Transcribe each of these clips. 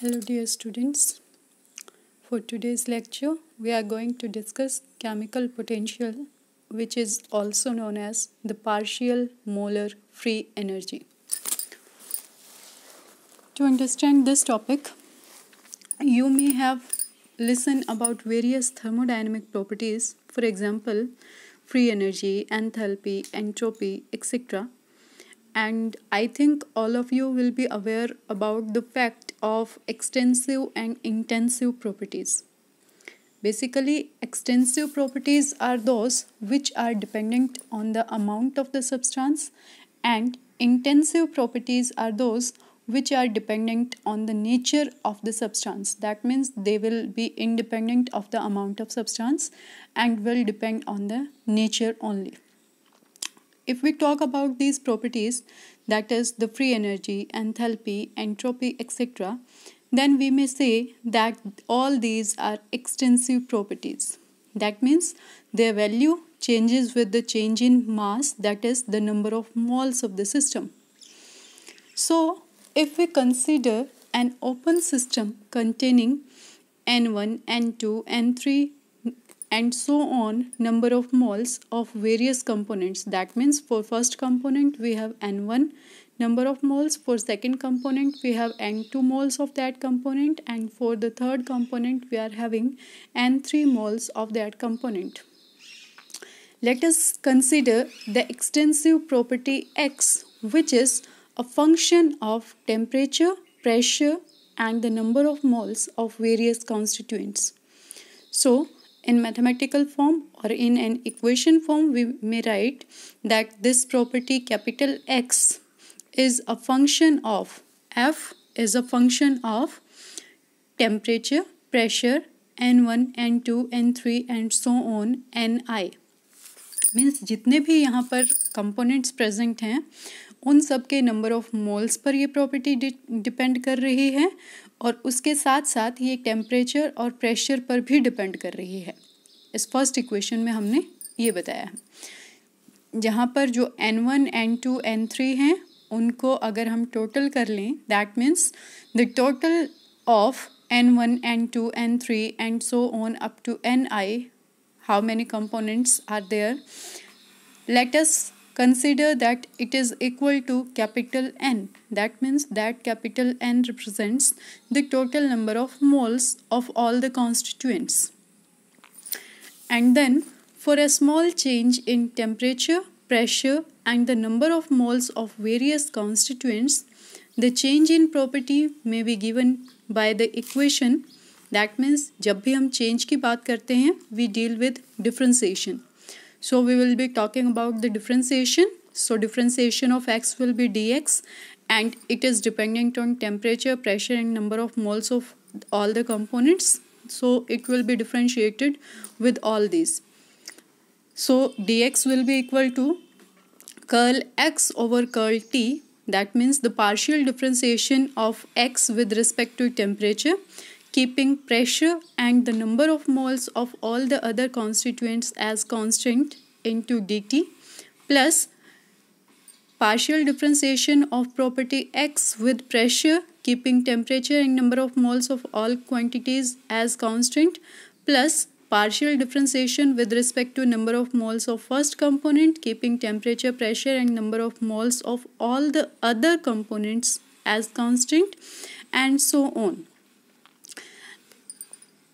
Hello dear students. For today's lecture we are going to discuss chemical potential which is also known as the partial molar free energy. To understand this topic you may have listened about various thermodynamic properties for example free energy, enthalpy, entropy etc and I think all of you will be aware about the fact of extensive and intensive properties. Basically, extensive properties are those which are dependent on the amount of the substance, and intensive properties are those which are dependent on the nature of the substance. That means they will be independent of the amount of substance and will depend on the nature only. If we talk about these properties, that is the free energy, enthalpy, entropy, etc., then we may say that all these are extensive properties. That means their value changes with the change in mass, that is the number of moles of the system. So, if we consider an open system containing n1, n2, n3 and so on number of moles of various components that means for first component we have n1 number of moles for second component we have n2 moles of that component and for the third component we are having n3 moles of that component let us consider the extensive property x which is a function of temperature pressure and the number of moles of various constituents so in mathematical form or in an equation form we may write that this property capital x is a function of f is a function of temperature pressure n1 n2 n3 and so on ni means jitne bhi yahan par components present hain उन सब के number of moles per ये property depend कर रही है और उसके साथ साथ ये टेम्परेचर और प्रेशर पर भी डिपेंड कर रही है इस फर्स्ट इक्वेशन में हमने ये बताया है जहाँ पर जो N one N two N three हैं उनको अगर हम टोटल कर लें that means the total of N one N two N three and so on up to N I how many components are there let Consider that it is equal to capital N. That means that capital N represents the total number of moles of all the constituents. And then for a small change in temperature, pressure and the number of moles of various constituents, the change in property may be given by the equation That means, जब भी हम change की बात करते हैं we deal with differentiation. So we will be talking about the differentiation. So differentiation of x will be dx and it is dependent on temperature, pressure and number of moles of all the components. So it will be differentiated with all these. So dx will be equal to curl x over curl t that means the partial differentiation of x with respect to temperature keeping pressure and the number of moles of all the other constituents as constant into dt plus partial differentiation of property x with pressure keeping temperature and number of moles of all quantities as constant plus partial differentiation with respect to number of moles of first component keeping temperature pressure and number of moles of all the other components as constant and so on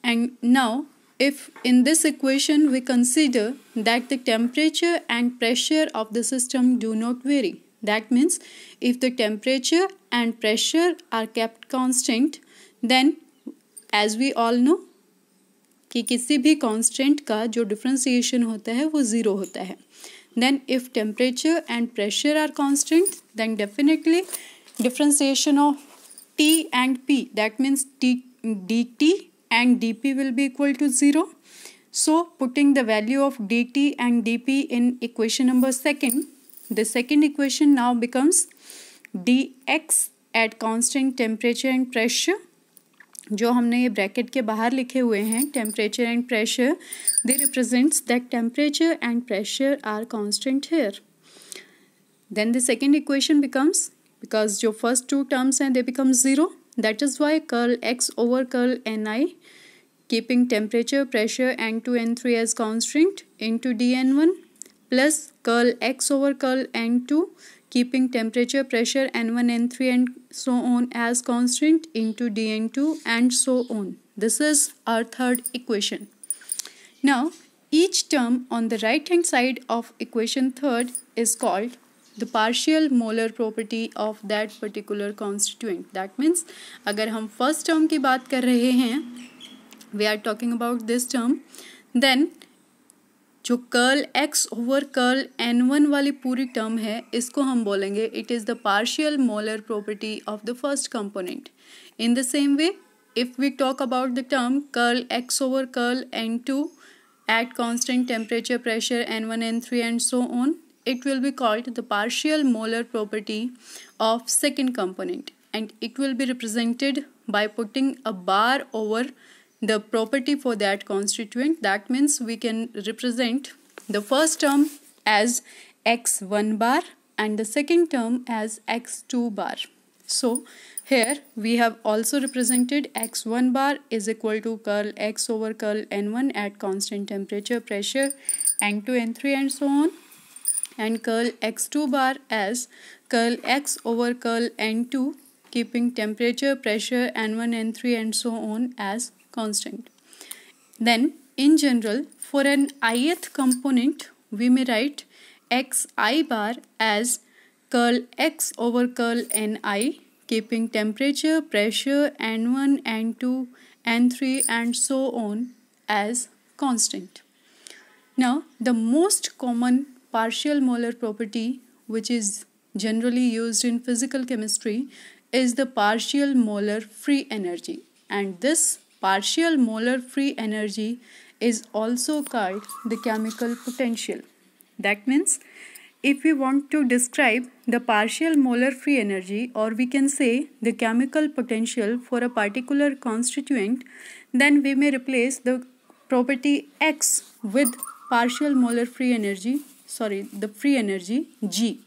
And now, if in this equation we consider that the temperature and pressure of the system do not vary, that means if the temperature and pressure are kept constant, then as we all know कि किसी भी constant का जो differentiation होता है वो zero होता है then if temperature and pressure are constant then definitely differentiation of T and P that means T D T and dp will be equal to 0. So putting the value of dt and dp in equation number second, the second equation now becomes dx at constant temperature and pressure जो हमने ये bracket के बाहर लिखे हुए हैं temperature and pressure they represents that temperature and pressure are constant here then the second equation becomes because जो first two terms हैं they becomes zero That is why curl x over curl ni keeping temperature, pressure n2, n3 as constant into dn1 plus curl x over curl n2 keeping temperature, pressure n1, n3 and so on as constant into dn2 and so on. This is our third equation. Now each term on the right hand side of equation third is called the partial molar property of that particular constituent that means अगर हम first term की बात कर रहे हैं we are talking about this term then जो curl X over curl N one वाली पूरी टर्म है इसको हम बोलेंगे it is the partial molar property of the first component in the same way if we talk about the term curl X over curl N to at constant temperature pressure n1 n3 and so on it will be called the partial molar property of second component and it will be represented by putting a bar over the property for that constituent that means we can represent the first term as x1 bar and the second term as x2 bar so here we have also represented x1 bar is equal to curl x over curl n1 at constant temperature pressure n2 n3 and so on and curl x2 bar as curl x over curl n2 keeping temperature, pressure n1, n3 and so on as constant. Then in general for an ith component we may write x i bar as curl x over curl n i keeping temperature, pressure n1, n2, n3 and so on as constant. Now the most common partial molar property, which is generally used in physical chemistry, is the partial molar free energy. And this partial molar free energy is also called the chemical potential. That means if we want to describe the partial molar free energy or we can say the chemical potential for a particular constituent then we may replace the property x with partial molar free energy sorry the free energy G.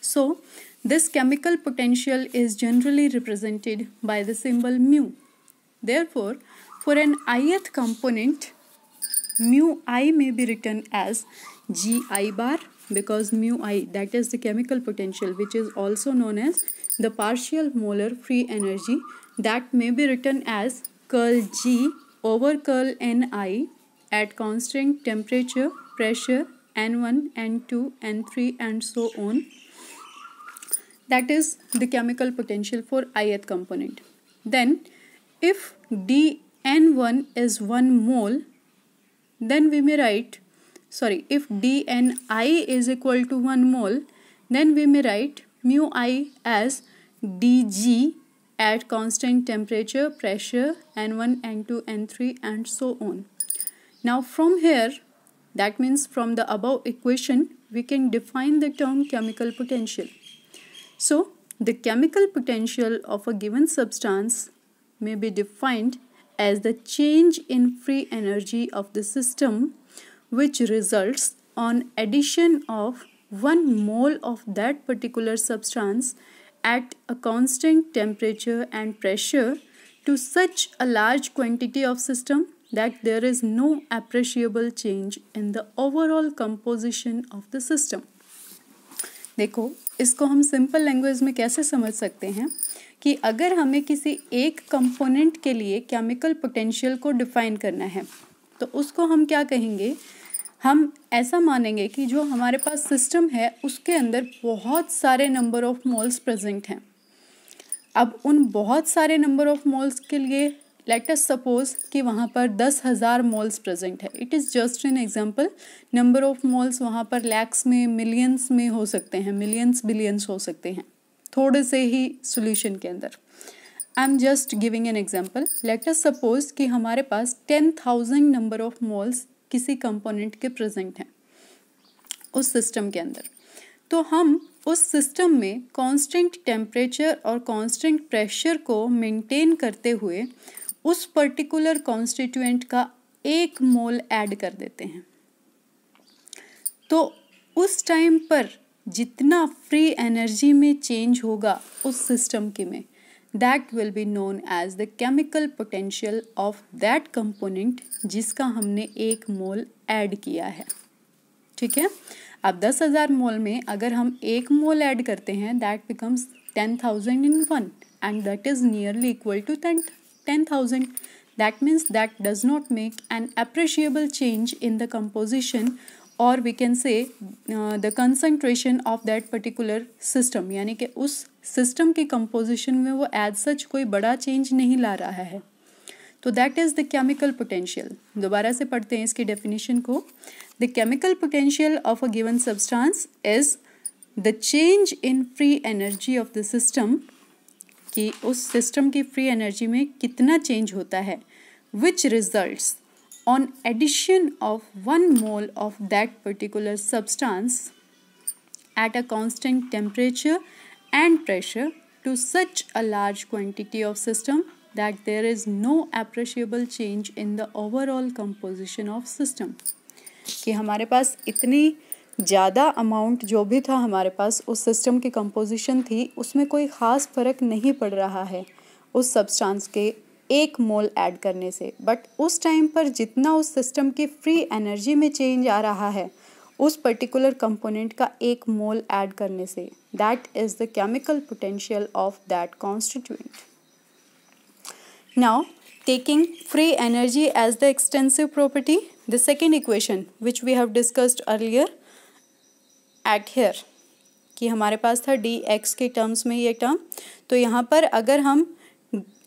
So this chemical potential is generally represented by the symbol mu. Therefore for an ith component mu i may be written as G i bar because mu i that is the chemical potential which is also known as the partial molar free energy that may be written as curl G over curl Ni at constant temperature, pressure N1, N2, N3 and so on. That is the chemical potential for ith component. Then if dN1 is 1 mole then we may write sorry if dni is equal to 1 mole then we may write mu i as dg at constant temperature pressure n1 n2 n3 and so on now from here that means from the above equation, we can define the term chemical potential. So, the chemical potential of a given substance may be defined as the change in free energy of the system which results on addition of 1 mole of that particular substance at a constant temperature and pressure to such a large quantity of system that there is no appreciable change in the overall composition of the system देखो इसको हम simple language में कैसे समझ सकते हैं कि अगर हमें किसी एक कंपोनेंट के लिए केमिकल पोटेंशियल को डिफाइन करना है तो उसको हम क्या कहेंगे हम ऐसा मानेंगे कि जो हमारे पास सिस्टम है उसके अंदर बहुत सारे नंबर ऑफ मॉल्स प्रेजेंट हैं अब उन बहुत सारे नंबर ऑफ मॉल्स के लिए अस सपोज कि वहाँ पर दस हज़ार मॉल्स प्रेजेंट है it is just an example number of moles वहाँ पर लैक्स में मिलियंस में हो सकते हैं मिलियंस बिलियंस हो सकते हैं थोड़े से ही सोल्यूशन के अंदर I am just giving an example let's suppose कि हमारे पास ten thousand number of moles किसी कंपोनेंट के प्रजेंट हैं उस सिस्टम के अंदर तो हम उस सिस्टम में कांस्टेंट टेम्परेचर और कांस्टेंट प्रेशर को मेंटेन करते हुए उस पर्टिकुलर कॉन्स्टिट्यूएंट का एक मोल ऐड कर देते हैं तो उस टाइम पर जितना फ्री एनर्जी में चेंज होगा उस सिस्टम के में that will be known as the chemical potential of that component जिसका हमने एक मोल ऐड किया है ठीक है अब दस हज़ार मोल में अगर हम एक मोल ऐड करते हैं that becomes ten thousand in one and that is nearly equal to ten ten thousand that means that does not make an appreciable change in the composition और we can say the concentration of that particular system यानी कि उस system के composition में वो as such कोई बड़ा change नहीं ला रहा है तो that is the chemical potential दोबारा से पढ़ते हैं इसके डेफिनेशन को the chemical potential of a given substance is the change in free energy of the system कि उस सिस्टम की फ्री एनर्जी में कितना चेंज होता है which result on addition of one mole of that particular substance at a constant temperature and pressure to such a large quantity of system that there is no appreciable change in the overall composition of system कि हमारे पास इतनी ज़्यादा amount जो भी था हमारे पास उस system की कंपोजिशन थी उसमें कोई ख़ास फ़र्क नहीं पड़ रहा है उस सब्सटेंस के एक मोल ऐड करने से बट उस टाइम पर जितना उस सिस्टम की फ्री एनर्जी में चेंज आ रहा है उस पर्टिकुलर कंपोनेंट का एक मोल ऐड करने से that is the chemical potential of that constituent now taking free energy as the extensive property the second equation which we have discussed earlier at here कि हमारे पास था डी एक्स के terms में ये टर्म तो यहाँ पर अगर हम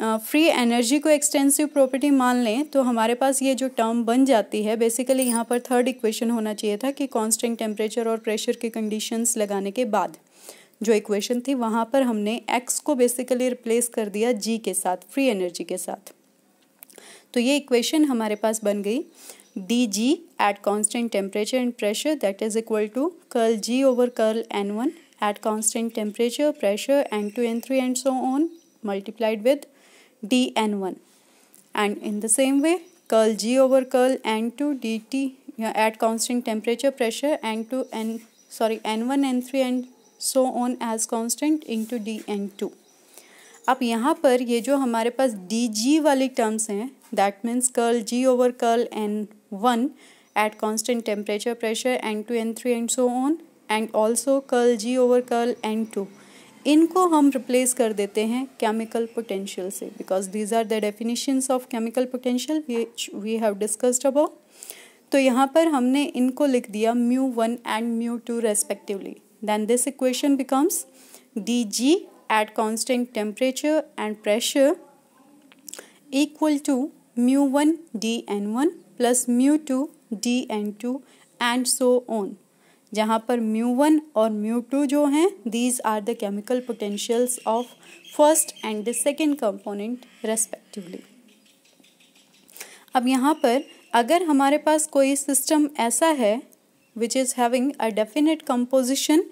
फ्री एनर्जी को एक्सटेंसिव प्रॉपर्टी मान लें तो हमारे पास ये जो टर्म बन जाती है बेसिकली यहाँ पर थर्ड इक्वेशन होना चाहिए था कि कांस्टेंट टेम्परेचर और प्रेशर के कंडीशंस लगाने के बाद जो इक्वेशन थी वहाँ पर हमने एक्स को बेसिकली रिप्लेस कर दिया जी के साथ फ्री एनर्जी के साथ तो ये इक्वेशन हमारे पास बन गई D G at constant temperature and pressure that is equal to curl G over curl N one at constant temperature pressure N two N three and so on multiplied with D N one and in the same way curl G over curl N two D T at constant temperature pressure N two N sorry N one N three and so on as constant into D N two अब यहाँ पर ये जो हमारे पास D G वाली terms हैं that means curl G over curl N one at constant temperature pressure N two N three and so on and also curl G over curl N two इनको हम रिप्लेस कर देते हैं chemical potential से because these are the definitions of chemical potential we have discussed about तो यहाँ पर हमने इनको लिख दिया mu one and mu two respectively then this equation becomes D G at constant temperature and pressure equal to mu one D N one plus mu two D N two and so on जहाँ पर mu one और mu two जो हैं these are the chemical potentials of first and the second component respectively अब यहाँ पर अगर हमारे पास कोई सिस्टम ऐसा है which is having a definite composition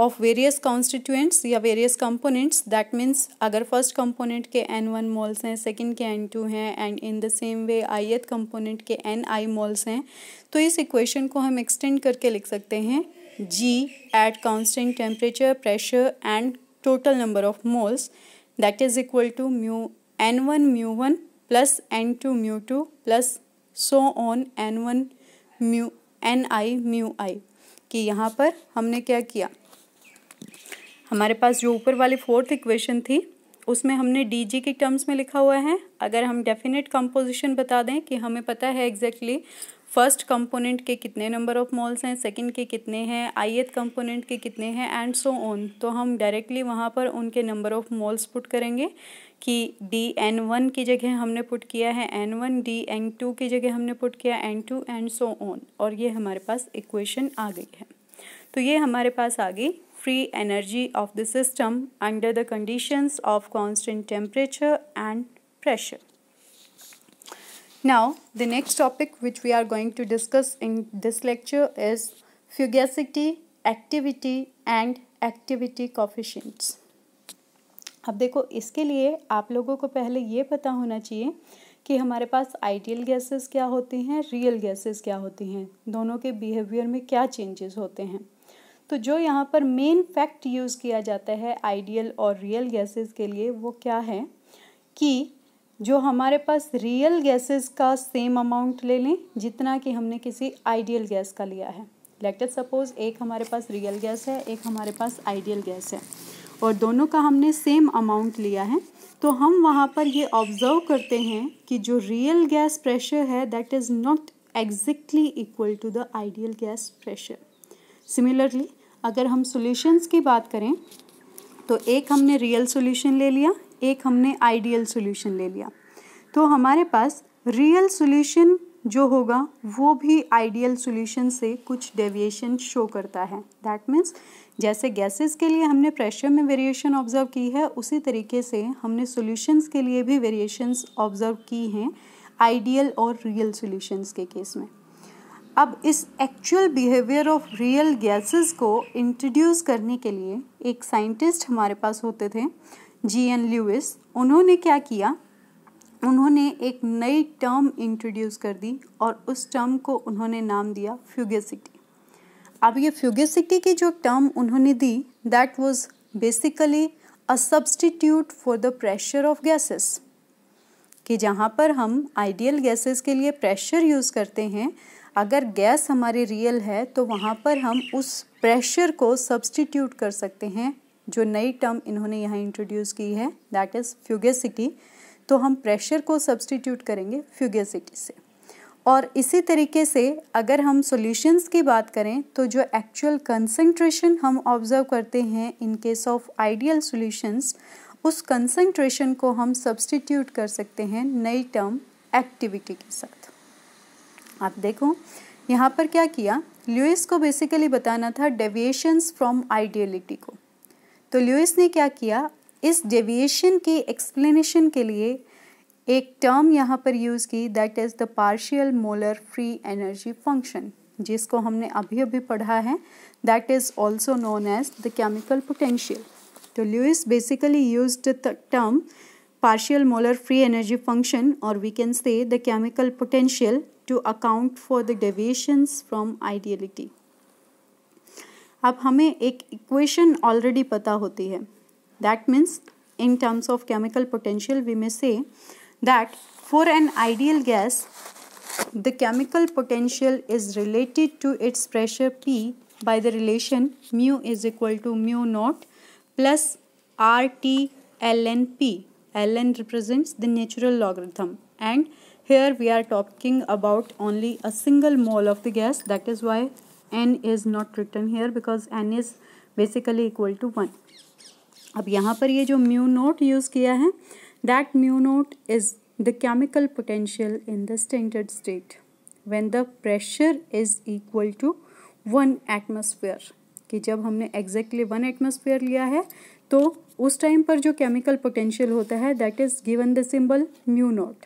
of various constituents या वेरियस कंपोनेंट्स दैट मीन्स अगर फर्स्ट कंपोनेंट के एन वन मॉल्स हैं सेकंड के एन टू हैं and in the same way I एथ कंपोनेंट के एन आई मॉल्स हैं तो इस इक्वेशन को हम एक्सटेंड करके लिख सकते हैं G at constant temperature pressure and total number of moles that is equal to mu N one mu one plus N two mu two plus so on N one mu N I mu I कि यहाँ पर हमने क्या किया हमारे पास जो ऊपर वाली फोर्थ इक्वेशन थी उसमें हमने डी जी के टर्म्स में लिखा हुआ है अगर हम डेफिनेट कंपोजिशन बता दें कि हमें पता है एग्जैक्टली फर्स्ट कंपोनेंट के कितने नंबर ऑफ मॉल्स हैं सेकंड के कितने हैं एथ कंपोनेंट के कितने हैं एंड सो ऑन तो हम डायरेक्टली वहाँ पर उनके नंबर ऑफ मॉल्स पुट करेंगे कि डी एन वन की जगह हमने पुट किया है N one D N two की जगह हमने पुट किया N two and so on और ये हमारे पास इक्वेशन आ गई है तो ये हमारे पास आ गई free energy of the system under the conditions of constant temperature and pressure. Now, the next topic which we are going to discuss in this lecture is fugacity, activity and activity coefficients. अब देखो इसके लिए आप लोगों को पहले ये पता होना चाहिए कि हमारे पास आइडियल गैसेस क्या होती हैं रियल गैसेस क्या होती हैं दोनों के बिहेवियर में क्या चेंजेस होते हैं तो जो यहाँ पर मेन फैक्ट यूज़ किया जाता है आइडियल और रियल गैसेस के लिए वो क्या है कि जो हमारे पास रियल गैसेस का सेम अमाउंट ले लें जितना कि हमने किसी आइडियल गैस का लिया है लेट अस सपोज एक हमारे पास रियल गैस है एक हमारे पास आइडियल गैस है और दोनों का हमने सेम अमाउंट लिया है तो हम वहाँ पर ये ऑब्ज़र्व करते हैं कि जो रियल गैस प्रेशर है that is not exactly equal to the ideal gas pressure similarly अगर हम सॉल्यूशंस की बात करें तो एक हमने रियल सॉल्यूशन ले लिया एक हमने आइडियल सॉल्यूशन ले लिया तो हमारे पास रियल सॉल्यूशन जो होगा वो भी आइडियल सॉल्यूशन से कुछ डेविएशन शो करता है दैट मीन्स जैसे गैसेस के लिए हमने प्रेशर में वेरिएशन ऑब्जर्व की है उसी तरीके से हमने सॉल्यूशंस के लिए भी वेरिएशंस ऑब्जर्व की हैं आइडियल और रियल सॉल्यूशंस के केस में अब इस actual behaviour of real gases को इंट्रोड्यूस करने के लिए एक साइंटिस्ट हमारे पास होते थे जी एन ल्यूस उन्होंने क्या किया उन्होंने एक नई टर्म इंट्रोड्यूस कर दी और उस टर्म को उन्होंने नाम दिया फ्यूगेसिटी अब ये फ्यूगेसिटी की जो टर्म उन्होंने दी that was basically a substitute for the pressure of gases कि जहाँ पर हम आइडियल गैसेस के लिए प्रेशर यूज़ करते हैं अगर गैस हमारी रियल है तो वहाँ पर हम उस प्रेशर को सब्सटीट्यूट कर सकते हैं जो नई टर्म इन्होंने यहाँ इंट्रोड्यूस की है दैट इज़ फ्यूगेसिटी तो हम प्रेशर को सब्सटीट्यूट करेंगे फ्यूगेसिटी से और इसी तरीके से अगर हम सॉल्यूशंस की बात करें तो जो एक्चुअल कंसंट्रेशन हम ऑब्जर्व करते हैं in case of ideal solutions उस कंसंट्रेशन को हम सब्सटीट्यूट कर सकते हैं नई टर्म एक्टिविटी के साथ आप देखो यहाँ पर क्या किया ल्यूइस को बेसिकली बताना था डेविएशंस फ्रॉम आइडियलिटी को तो ल्यूइस ने क्या किया इस डेविएशन के एक्सप्लेनेशन के लिए एक टर्म यहाँ पर यूज़ की that is the partial molar free energy function जिसको हमने अभी अभी पढ़ा है that is also known as the chemical potential तो Lewis basically use the term partial molar free energy function or we can say the chemical potential to account for the deviations from ideality. अब हमें एक equation already पता होती है that means in terms of chemical potential we may say that for an ideal gas the chemical potential is related to its pressure P by the relation mu is equal to mu naught plus R T L N P ln represents the natural logarithm and here we are talking about only a single mole of the gas that is why n is not written here because n is basically equal to 1 ab yahan par ye jo mu naught use kiya hai that mu naught is the chemical potential in the standard state when the pressure is equal to 1 atmosphere ki jab humne exactly 1 atmosphere liya hai तो उस time पर जो chemical potential होता है that is given the symbol mu naught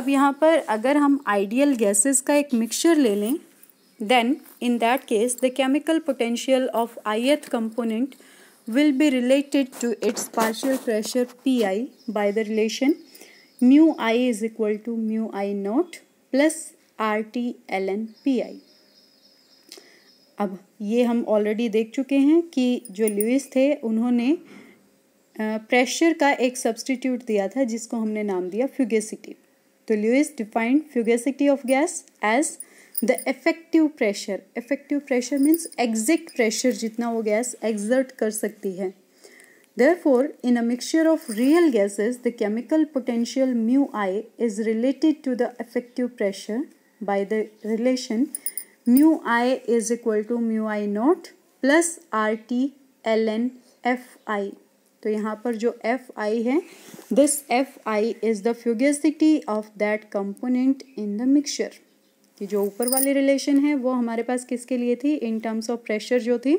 अब यहाँ पर अगर हम आइडियल गैसेस का एक मिक्सचर ले लें then in that case the chemical potential of आई एथ component will be related to its partial pressure P i by the relation mu i is equal to mu i naught plus R T L N P i अब ये हम already देख चुके हैं कि जो Louis थे उन्होंने प्रेशर का एक सब्सटीट्यूट दिया था जिसको हमने नाम दिया फ्यूगेसिटी तो Lewis defined fugacity of gas as the effective pressure effective pressure means exact pressure जितना वो गैस एग्जर्ट कर सकती है therefore in a mixture of real gases the chemical potential mu i is related to the effective pressure by the relation mu i is equal to mu i naught plus R T L n F i तो यहाँ पर जो F i है this F I is the fugacity of that component in the mixture कि जो ऊपर वाली relation है वो हमारे पास किसके लिए थी इन टर्म्स ऑफ प्रेशर जो थी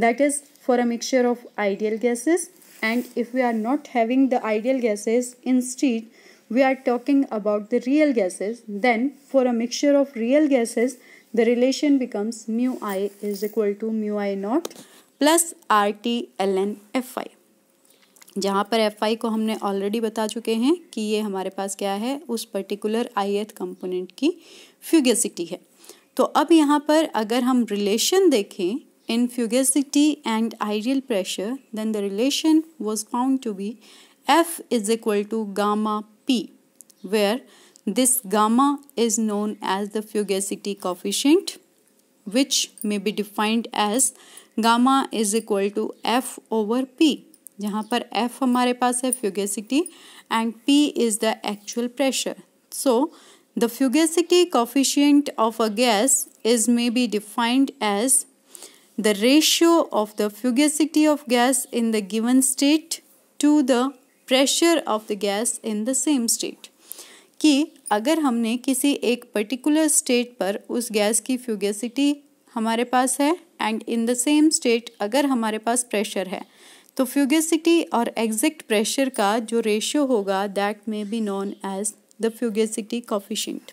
that is for a mixture of ideal gases and if we are not having the ideal gases instead we are talking about the real gases then for a mixture of real gases the relation becomes mu i is equal to mu i naught plus R T L n F i जहाँ पर F I को हमने already बता चुके हैं कि ये हमारे पास क्या है उस पर्टिकुलर आई एथ कम्पोनेंट की फ्यूगेसिटी है तो अब यहाँ पर अगर हम रिलेशन देखें in fugacity and ideal pressure then the relation was found to be F is equal to gamma P where This gamma is known as the fugacity coefficient which may be defined as gamma is equal to f over p जहाँ पर f हमारे पास है fugacity and p is the actual pressure. So, the fugacity coefficient of a gas is may be defined as the ratio of the fugacity of gas in the given state to the pressure of the gas in the same state. कि अगर हमने किसी एक particular state पर उस gas की फ्यूगेसिटी हमारे पास है and in the same state अगर हमारे पास प्रेशर है तो फ्यूगेसिटी और एग्जैक्ट प्रेशर का जो रेशियो होगा that may be known as the fugacity coefficient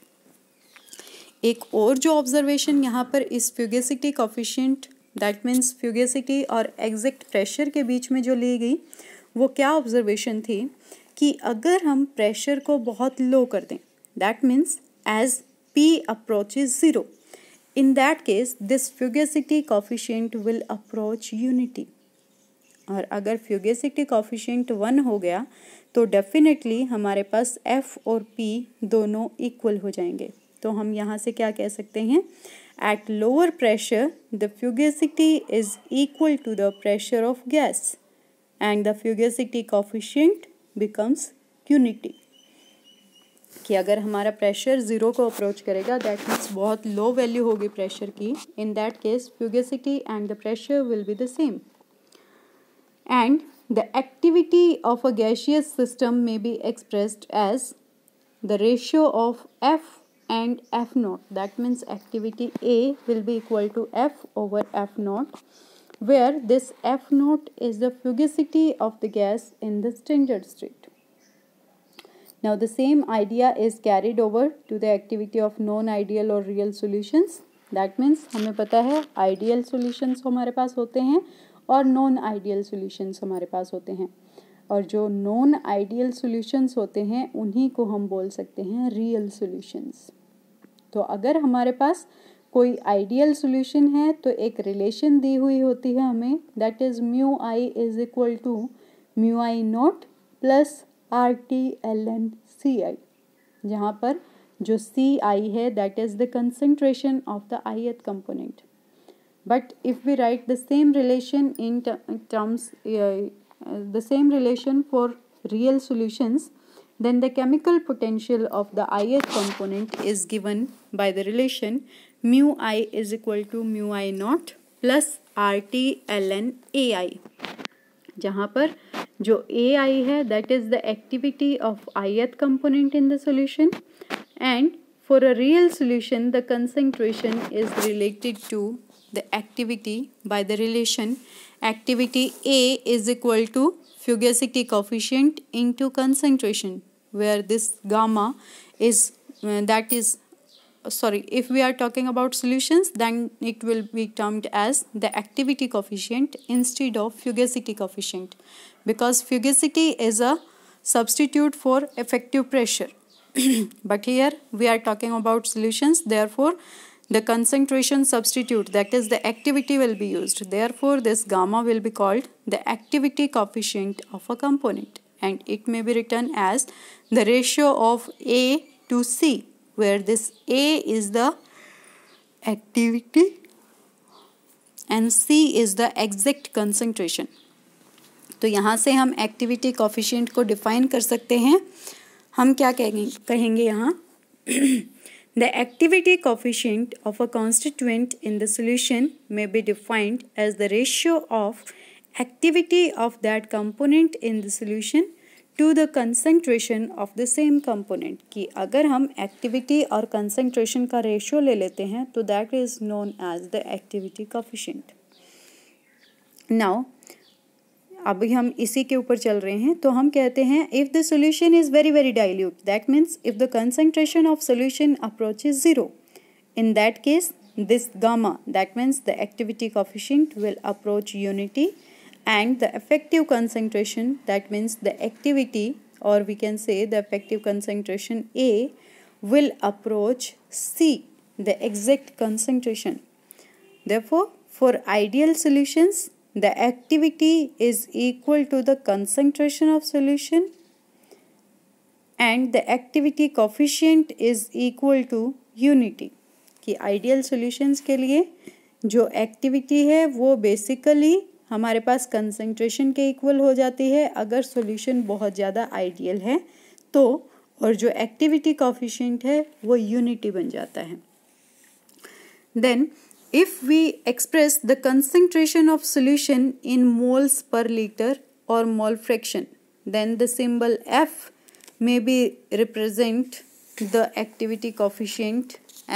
एक और जो ऑब्जर्वेशन यहाँ पर इस fugacity coefficient that means fugacity और एग्जैक्ट प्रेशर के बीच में जो ली गई वो क्या ऑब्जर्वेशन थी कि अगर हम प्रेशर को बहुत लो कर दें that means as P approach zero in that case this fugacity coefficient will approach unity और अगर फ्यूगेसिटी कॉफिशेंट वन हो गया तो डेफिनेटली हमारे पास एफ और पी दोनों इक्वल हो जाएंगे तो हम यहाँ से क्या कह सकते हैं at lower pressure the fugacity is equal to the pressure of gas and the fugacity coefficient becomes unity कि अगर हमारा प्रेशर ज़ीरो को अप्रोच करेगा दैट मीन्स बहुत लो वैल्यू होगी प्रेशर की in that case fugacity and the pressure will be the same and the activity of a gaseous system may be expressed as the ratio of F and F naught that means activity A will be equal to F over F naught where this F note is the fugacity of the gas in the standard state. Now the same idea is carried over to the activity of non-ideal or real solutions. that means hame pata hai ideal solutions hamare paas hote hain aur non ideal solutions hamare paas hote hain और जो non ideal solutions होते हैं उन्हीं को हम बोल सकते हैं रियल सॉल्यूशंस। तो अगर हमारे पास कोई आइडियल सॉल्यूशन है तो एक रिलेशन दी हुई होती है हमें that is mu i is equal to mu i naught plus R T L n C i जहाँ पर जो सी आई है that is the concentration of the आई एथ component but if we write the same relation in terms the same relation for real solutions then the chemical potential of the ith component is given by the relation mu i is equal to mu i naught plus rt ln ai जहां पर जो ai है that is the activity of ith component in the solution and for a real solution the concentration is related to the activity by the relation activity a is equal to fugacity coefficient into concentration where this gamma is uh, that is sorry if we are talking about solutions then it will be termed as the activity coefficient instead of fugacity coefficient because fugacity is a substitute for effective pressure but here we are talking about solutions therefore the concentration substitute that is the activity will be used therefore this gamma will be called the activity coefficient of a component and it may be written as the ratio of a to c where this A is the activity and C is the exact concentration. तो यहाँ से हम activity coefficient को define कर सकते हैं हम क्या कहेंगे कहेंगे यहाँ the activity coefficient of a constituent in the solution may be defined as the ratio of activity of that component in the solution to the concentration of the same component कि अगर हम एक्टिविटी और concentration का ratio ले लेते हैं तो that is known as the activity coefficient now अभी हम इसी के ऊपर चल रहे हैं तो हम कहते हैं if the solution is very very dilute that means if the concentration of solution approach is zero in that case this gamma that means the activity coefficient will approach unity and the effective concentration that means the activity or we can say the effective concentration A will approach C the exact concentration. Therefore for ideal solutions the activity is equal to the concentration of solution and the activity coefficient is equal to unity कि ideal solutions के लिए जो activity है वो basically हमारे पास concentration के equal हो जाती है अगर सॉल्यूशन बहुत ज़्यादा आइडियल है तो और जो एक्टिविटी कॉफिशेंट है वो यूनिटी बन जाता है then if we express the concentration of solution in moles per litre और mole fraction then the symbol F may be represent the activity coefficient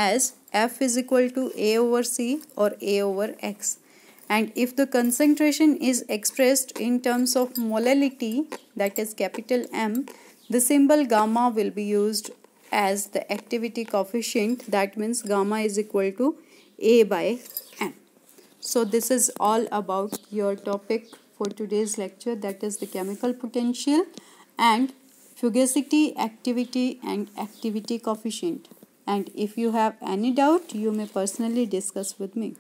as F is equal to A over C और A over X and if the concentration is expressed in terms of molality that is capital M the symbol gamma will be used as the activity coefficient that means gamma is equal to A by N. So this is all about your topic for today's lecture that is the chemical potential and fugacity activity and activity coefficient and if you have any doubt you may personally discuss with me.